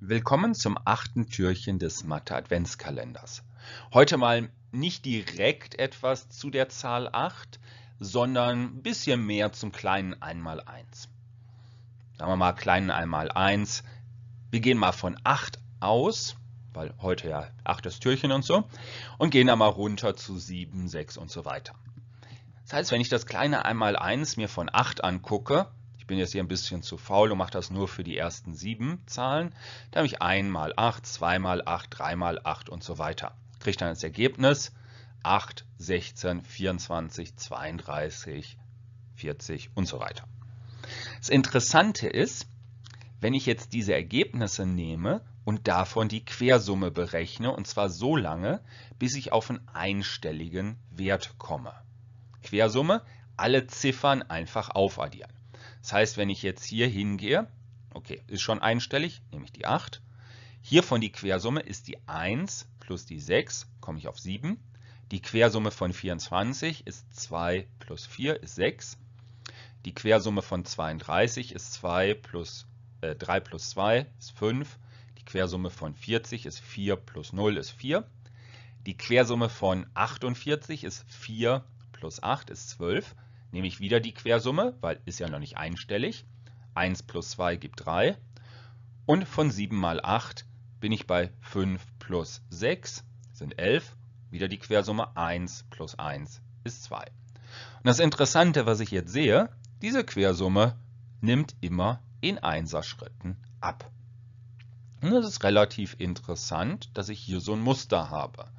Willkommen zum achten Türchen des Mathe Adventskalenders. Heute mal nicht direkt etwas zu der Zahl 8, sondern ein bisschen mehr zum kleinen 1 einmal 1. Sagen wir mal kleinen 1 einmal 1. Wir gehen mal von 8 aus, weil heute ja 8 das Türchen und so, und gehen dann mal runter zu 7, 6 und so weiter. Das heißt, wenn ich das kleine 1 einmal 1 mir von 8 angucke, bin jetzt hier ein bisschen zu faul und mache das nur für die ersten sieben Zahlen. Da habe ich 1 mal 8, 2 mal 8, 3 mal 8 und so weiter. Kriege dann das Ergebnis 8, 16, 24, 32, 40 und so weiter. Das Interessante ist, wenn ich jetzt diese Ergebnisse nehme und davon die Quersumme berechne, und zwar so lange, bis ich auf einen einstelligen Wert komme. Quersumme, alle Ziffern einfach aufaddieren. Das heißt, wenn ich jetzt hier hingehe, okay, ist schon einstellig, nehme ich die 8. Hiervon die Quersumme ist die 1 plus die 6, komme ich auf 7. Die Quersumme von 24 ist 2 plus 4 ist 6. Die Quersumme von 32 ist 2 plus, äh, 3 plus 2 ist 5. Die Quersumme von 40 ist 4 plus 0 ist 4. Die Quersumme von 48 ist 4 plus 8 ist 12 nehme ich wieder die Quersumme, weil ist ja noch nicht einstellig. 1 plus 2 gibt 3. Und von 7 mal 8 bin ich bei 5 plus 6, sind 11. Wieder die Quersumme 1 plus 1 ist 2. Und das Interessante, was ich jetzt sehe, diese Quersumme nimmt immer in Einserschritten ab. Und das ist relativ interessant, dass ich hier so ein Muster habe.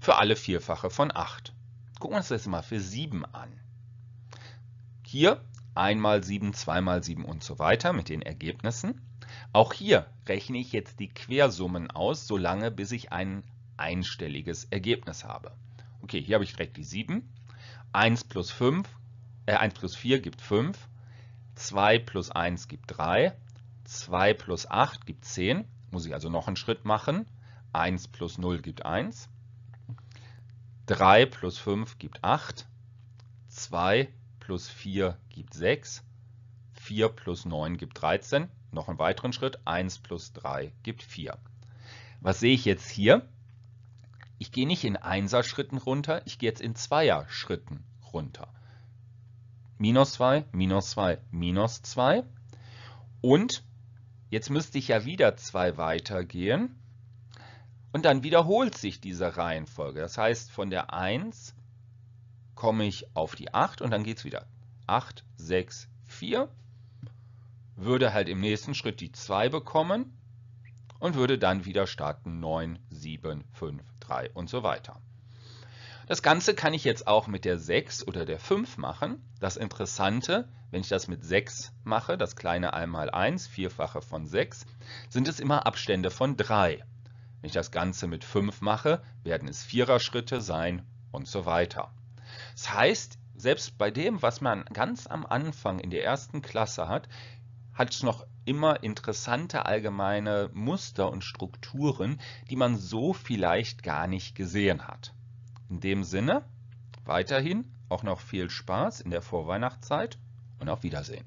Für alle Vierfache von 8. Gucken wir uns das mal für 7 an hier einmal 7, zweimal 7 und so weiter mit den Ergebnissen. Auch hier rechne ich jetzt die Quersummen aus, solange bis ich ein einstelliges Ergebnis habe. Okay, hier habe ich direkt die 7. 1 plus 5, äh 1 plus 4 gibt 5, 2 plus 1 gibt 3, 2 plus 8 gibt 10, muss ich also noch einen Schritt machen, 1 plus 0 gibt 1, 3 plus 5 gibt 8, 2 plus plus 4 gibt 6, 4 plus 9 gibt 13, noch einen weiteren Schritt, 1 plus 3 gibt 4. Was sehe ich jetzt hier? Ich gehe nicht in 1er schritten runter, ich gehe jetzt in 2er schritten runter. Minus 2, minus 2, minus 2. Und jetzt müsste ich ja wieder 2 weitergehen. Und dann wiederholt sich diese Reihenfolge. Das heißt, von der 1 komme ich auf die 8 und dann geht es wieder. 8, 6, 4. Würde halt im nächsten Schritt die 2 bekommen und würde dann wieder starten 9, 7, 5, 3 und so weiter. Das Ganze kann ich jetzt auch mit der 6 oder der 5 machen. Das Interessante, wenn ich das mit 6 mache, das kleine 1 mal 1, Vierfache von 6, sind es immer Abstände von 3. Wenn ich das Ganze mit 5 mache, werden es Viererschritte sein und so weiter. Das heißt, selbst bei dem, was man ganz am Anfang in der ersten Klasse hat, hat es noch immer interessante allgemeine Muster und Strukturen, die man so vielleicht gar nicht gesehen hat. In dem Sinne, weiterhin auch noch viel Spaß in der Vorweihnachtszeit und auf Wiedersehen.